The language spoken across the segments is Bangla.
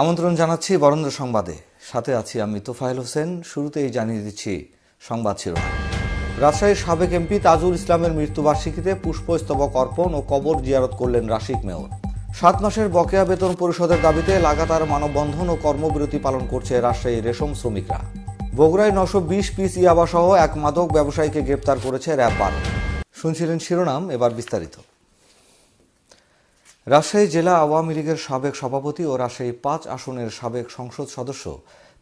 আমন্ত্রণ জানাচ্ছি বরেন্দ্র সংবাদে সাথে আছি আমি তোফায়েল হোসেন শুরুতেই জানিয়ে দিচ্ছি সংবাদ শিরোনাম রাজশাহীর সাবেক এমপি তাজুল ইসলামের মৃত্যুবার্ষিকীতে পুষ্পস্তবক অর্পণ ও কবর জিয়ারত করলেন রাশিক মেয়র সাত মাসের বকেয়া বেতন পরিশোধের দাবিতে লাগাতার মানববন্ধন ও কর্মবিরতি পালন করছে রাজশাহীর রেশম শ্রমিকরা বগুড়ায় নশো বিশ পিস ইয়াবাসহ এক মাদক ব্যবসায়ীকে গ্রেপ্তার করেছে র্যাব বারো শুনছিলেন শিরোনাম এবার বিস্তারিত রাজশাহী জেলা আওয়ামী লীগের সাবেক সভাপতি ও রাজশাহী পাঁচ আসনের সাবেক সংসদ সদস্য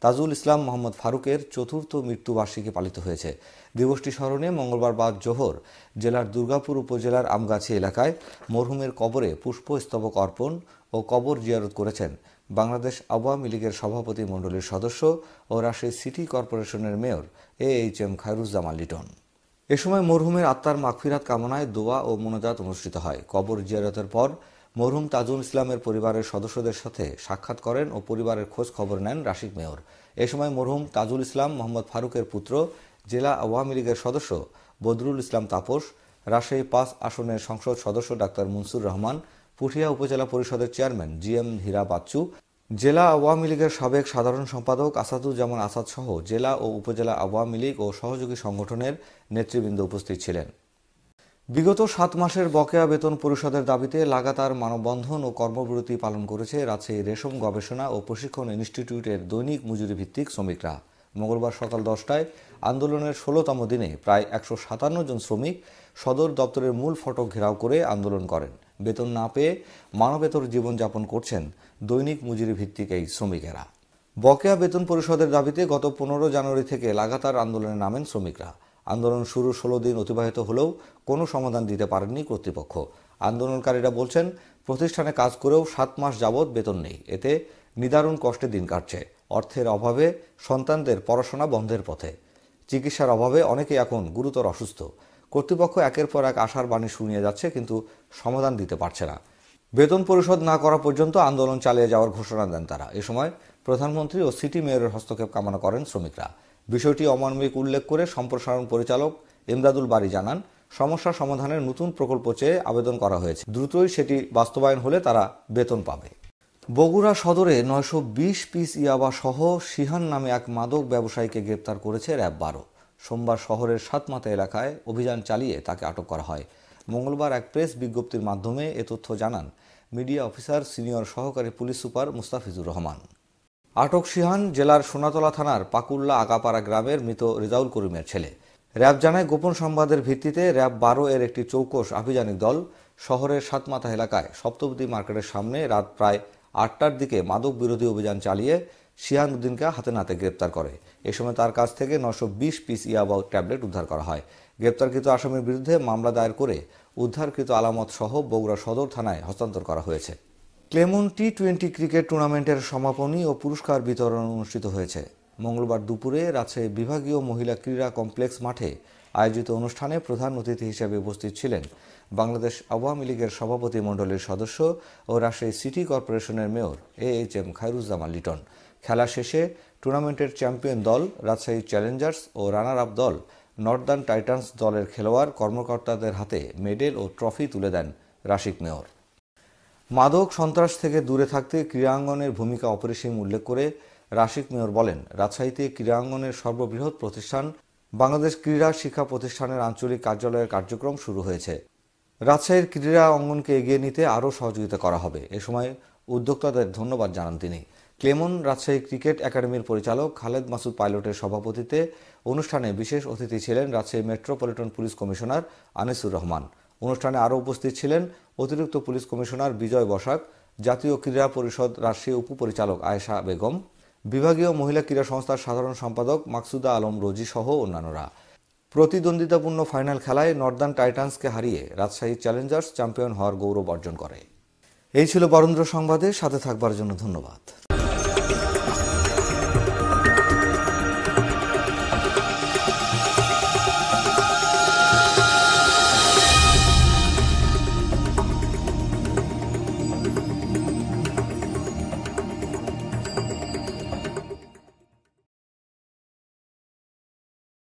তাজুল ইসলাম মোহাম্মদ ফারুকের চতুর্থ মৃত্যুবার্ষিকী পালিত হয়েছে দিবসটি স্মরণে মঙ্গলবার বাদ জোহর জেলার দুর্গাপুর উপজেলার আমগাছি এলাকায় মরহুমের কবরে পুষ্পস্তবক অর্পণ ও কবর জিয়ারত করেছেন বাংলাদেশ আওয়ামী লীগের সভাপতি মণ্ডলীর সদস্য ও রাজশাহী সিটি কর্পোরেশনের mayor A H M Khairuzzaman Liton এ সময় মরহুমের আত্মার মাগফিরাত কামনায় দোয়া ও মোনাজাত অনুষ্ঠিত হয় কবর জিয়ারতের পর মরহুম তাজুল ইসলামের পরিবারের সদস্যদের সাথে সাক্ষাৎ করেন ও পরিবারের খোঁজ খবর নেন রাশিক মেয়র এ সময় মরহুম তাজুল ইসলাম মোহাম্মদ ফারুকের পুত্র জেলা আওয়ামী লীগের সদস্য বদরুল ইসলাম তাপস রাজশাহী পাঁচ আসনের সংসদ সদস্য ডাক্তার মুনসুর রহমান পুঠিয়া উপজেলা পরিষদের chairman G M Hira Bachchu জেলা আওয়ামী লীগের সাবেক সাধারণ সম্পাদক আসাদুজ্জামান আসাদ সহ জেলা ও উপজেলা আওয়ামী লীগ ও সহযোগী সংগঠনের নেতৃবৃন্দ উপস্থিত ছিলেন বিগত সাত মাসের বকেয়া বেতন পরিষদের দাবিতে লাগাতার মানববন্ধন ও কর্মবিরতি পালন করেছে রাজশাহী রেশম গবেষণা ও প্রশিক্ষণ ইনস্টিটিউটের দৈনিক মজুরি ভিত্তিক শ্রমিকরা মঙ্গলবার সকাল দশটায় আন্দোলনের ষোলোতম দিনে প্রায় একশো সাতান্ন জন শ্রমিক সদর দপ্তরের মূল ফটক ঘেরাও করে আন্দোলন করেন বেতন না পেয়ে মানবেতর জীবনযাপন করছেন দৈনিক মজুরি ভিত্তিক এই শ্রমিকেরা বকেয়া বেতন পরিষদের দাবিতে গত পনেরো জানুয়ারি থেকে লাগাতার আন্দোলনে নামেন শ্রমিকরা আন্দোলন শুরু ষোলো দিন অতিবাহিত হলেও কোনো সমাধান দিতে পারেননি কর্তৃপক্ষ আন্দোলনকারীরা বলছেন প্রতিষ্ঠানে কাজ করেও সাত মাস যাবৎ বেতন নেই এতে নিদারুণ কষ্টে দিন কাটছে অর্থের অভাবে সন্তানদের পড়াশোনা বন্ধের পথে চিকিৎসার অভাবে অনেকে এখন গুরুতর অসুস্থ কর্তৃপক্ষ একের পর এক আশার বাণী শুনিয়ে যাচ্ছে কিন্তু সমাধান দিতে পারছে না বেতন পরিশোধ না করা পর্যন্ত আন্দোলন চালিয়ে যাওয়ার ঘোষণা দেন তারা এ সময় প্রধানমন্ত্রী ও সিটি মেয়রের হস্তক্ষেপ কামনা করেন শ্রমিকরা বিষয়টি অমানবিক উল্লেখ করে সম্প্রসারণ পরিচালক ইমদাদুল বাড়ি জানান সমস্যা সমাধানের নতুন প্রকল্প চেয়ে আবেদন করা হয়েছে দ্রুতই সেটি বাস্তবায়ন হলে তারা বেতন পাবে বগুড়া সদরে নয়শো বিশ পিস ইয়াবা সহ সিহান নামে এক মাদক ব্যবসায়ীকে গ্রেপ্তার করেছে র্যাব বারো সোমবার শহরের সাতমাতা এলাকায় অভিযান চালিয়ে তাকে আটক করা হয় মঙ্গলবার এক প্রেস বিজ্ঞপ্তির মাধ্যমে এ তথ্য জানান মিডিয়া অফিসার সিনিয়র সহকারী পুলিশ সুপার মুস্তাফিজুর রহমান আটক সিহান জেলার সোনাতলা থানার পাকুল্লা আগাপাড়া গ্রামের মৃত রেজাউল করিমের ছেলে র্যাব জানায় গোপন সংবাদের ভিত্তিতে র্যাব বারো এর একটি চৌকস আভিযানিক দল শহরের সাতমাথা এলাকায় সপ্তপদী মার্কেটের সামনে রাত প্রায় আটটার দিকে মাদক বিরোধী অভিযান চালিয়ে শিহান উদ্দিনকে হাতে নাতে গ্রেপ্তার করে এ সময় তার কাছ থেকে নশো বিশ পিস ইয়াবাউ ট্যাবলেট উদ্ধার করা হয় গ্রেপ্তারকৃত আসামির বিরুদ্ধে মামলা দায়ের করে উদ্ধারকৃত আলামত সহ বগুড়া সদর থানায় হস্তান্তর করা হয়েছে ক্লেমন টি টোয়েন্টি ক্রিকেট টুর্নামেন্টের সমাপনী ও পুরস্কার বিতরণ অনুষ্ঠিত হয়েছে মঙ্গলবার দুপুরে রাজশাহী বিভাগীয় মহিলা ক্রীড়া কমপ্লেক্স মাঠে আয়োজিত অনুষ্ঠানে প্রধান অতিথি হিসেবে উপস্থিত ছিলেন বাংলাদেশ আওয়ামী লীগের সভাপতি মণ্ডলীর সদস্য ও রাজশাহী সিটি কর্পোরেশনের mayor A H M Khairuzzaman Liton খেলা শেষে টুর্নামেন্টের চ্যাম্পিয়ন দল রাজশাহী চ্যালেঞ্জার্স ও রানার আপ দল নর্দার্ন টাইটান্স দলের খেলোয়াড় কর্মকর্তাদের হাতে মেডেল ও ট্রফি তুলে দেন রাশিক মেয়র মাদক সন্ত্রাস থেকে দূরে থাকতে ক্রীড়াঙ্গনের ভূমিকা অপরিসীম উল্লেখ করে রাশিক মেয়র বলেন রাজশাহীতে ক্রীড়াঙ্গনের সর্ববৃহৎ প্রতিষ্ঠান বাংলাদেশ ক্রীড়া শিক্ষা প্রতিষ্ঠানের আঞ্চলিক কার্যালয়ের কার্যক্রম শুরু হয়েছে রাজশাহীর ক্রীড়া অঙ্গনকে এগিয়ে নিতে আরও সহযোগিতা করা হবে এ সময় উদ্যোক্তাদের ধন্যবাদ জানান তিনি ক্লেমন রাজশাহী ক্রিকেট একাডেমির পরিচালক খালেদ মাসুদ পাইলটের সভাপতিতে অনুষ্ঠানে বিশেষ অতিথি ছিলেন Rajshahi metropolitan police commissioner Anisur Rahman অনুষ্ঠানে আরও উপস্থিত ছিলেন অতিরিক্ত পুলিশ কমিশনার বিজয় বসাক জাতীয় ক্রীড়া পরিষদ রাষ্ট্রীয় উপপরিচালক আয়েশা বেগম বিভাগীয় মহিলা ক্রীড়া সংস্থার সাধারণ সম্পাদক মাকসুদা আলম রোজি সহ অন্যান্যরা প্রতিদ্বন্দ্বিতাপূর্ণ ফাইনাল খেলায় নর্দার্ন টাইটান্সকে হারিয়ে রাজশাহী চ্যালেঞ্জার্স চ্যাম্পিয়ন হওয়ার গৌরব অর্জন করে এই ছিল বরেন্দ্র সংবাদে সাথে থাকবার জন্য ধন্যবাদ